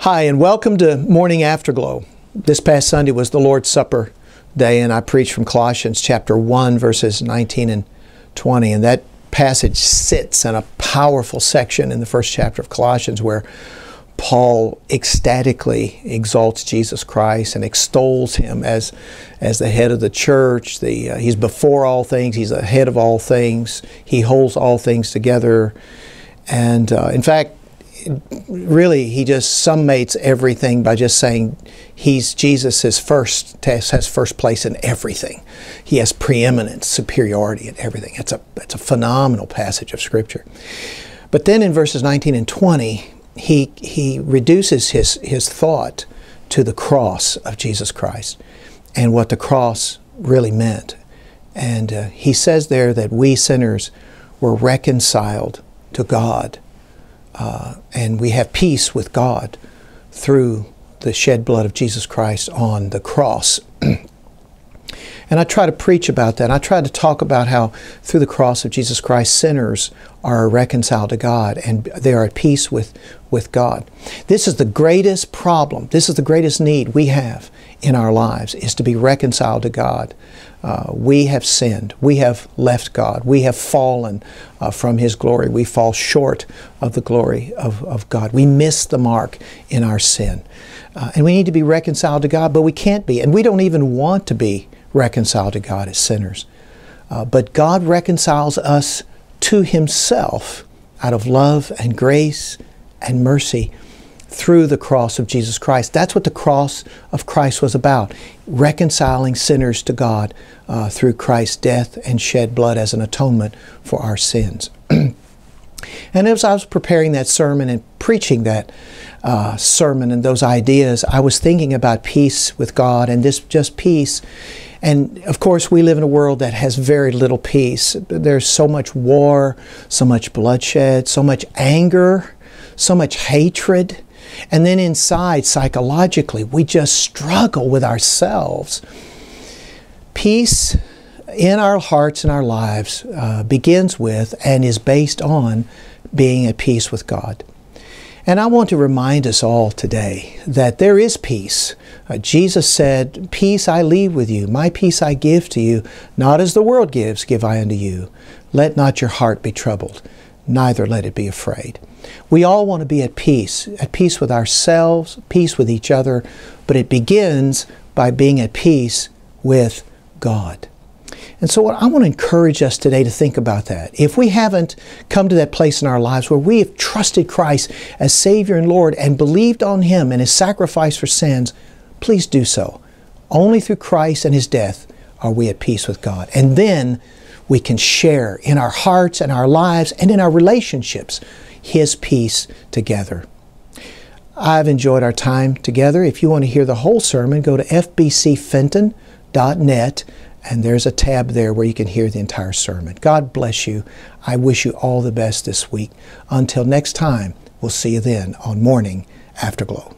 Hi, and welcome to Morning Afterglow. This past Sunday was the Lord's Supper day, and I preached from Colossians chapter 1, verses 19 and 20. And that passage sits in a powerful section in the first chapter of Colossians where Paul ecstatically exalts Jesus Christ and extols him as, as the head of the church. The, uh, he's before all things, he's ahead of all things, he holds all things together. And uh, in fact, really, he just summates everything by just saying he's Jesus is first, has first place in everything. He has preeminence, superiority in everything. It's a, it's a phenomenal passage of Scripture. But then in verses 19 and 20, he, he reduces his, his thought to the cross of Jesus Christ and what the cross really meant. And uh, he says there that we sinners were reconciled to God uh, and we have peace with God through the shed blood of Jesus Christ on the cross and I try to preach about that. I try to talk about how through the cross of Jesus Christ, sinners are reconciled to God and they are at peace with, with God. This is the greatest problem. This is the greatest need we have in our lives is to be reconciled to God. Uh, we have sinned. We have left God. We have fallen uh, from His glory. We fall short of the glory of, of God. We miss the mark in our sin. Uh, and we need to be reconciled to God, but we can't be. And we don't even want to be reconciled to God as sinners. Uh, but God reconciles us to Himself out of love and grace and mercy through the cross of Jesus Christ. That's what the cross of Christ was about reconciling sinners to God uh, through Christ's death and shed blood as an atonement for our sins. and as I was preparing that sermon and preaching that uh, sermon and those ideas, I was thinking about peace with God and this just peace. And of course, we live in a world that has very little peace. There's so much war, so much bloodshed, so much anger, so much hatred. And then inside, psychologically, we just struggle with ourselves. Peace in our hearts and our lives uh, begins with and is based on being at peace with God. And I want to remind us all today that there is peace. Uh, Jesus said, Peace I leave with you, my peace I give to you, not as the world gives, give I unto you. Let not your heart be troubled, neither let it be afraid. We all want to be at peace, at peace with ourselves, peace with each other, but it begins by being at peace with God. And so, I want to encourage us today to think about that. If we haven't come to that place in our lives where we have trusted Christ as Savior and Lord and believed on Him and His sacrifice for sins, please do so. Only through Christ and His death are we at peace with God. And then we can share in our hearts and our lives and in our relationships His peace together. I've enjoyed our time together. If you want to hear the whole sermon, go to fbcfenton.net and there's a tab there where you can hear the entire sermon. God bless you. I wish you all the best this week. Until next time, we'll see you then on Morning Afterglow.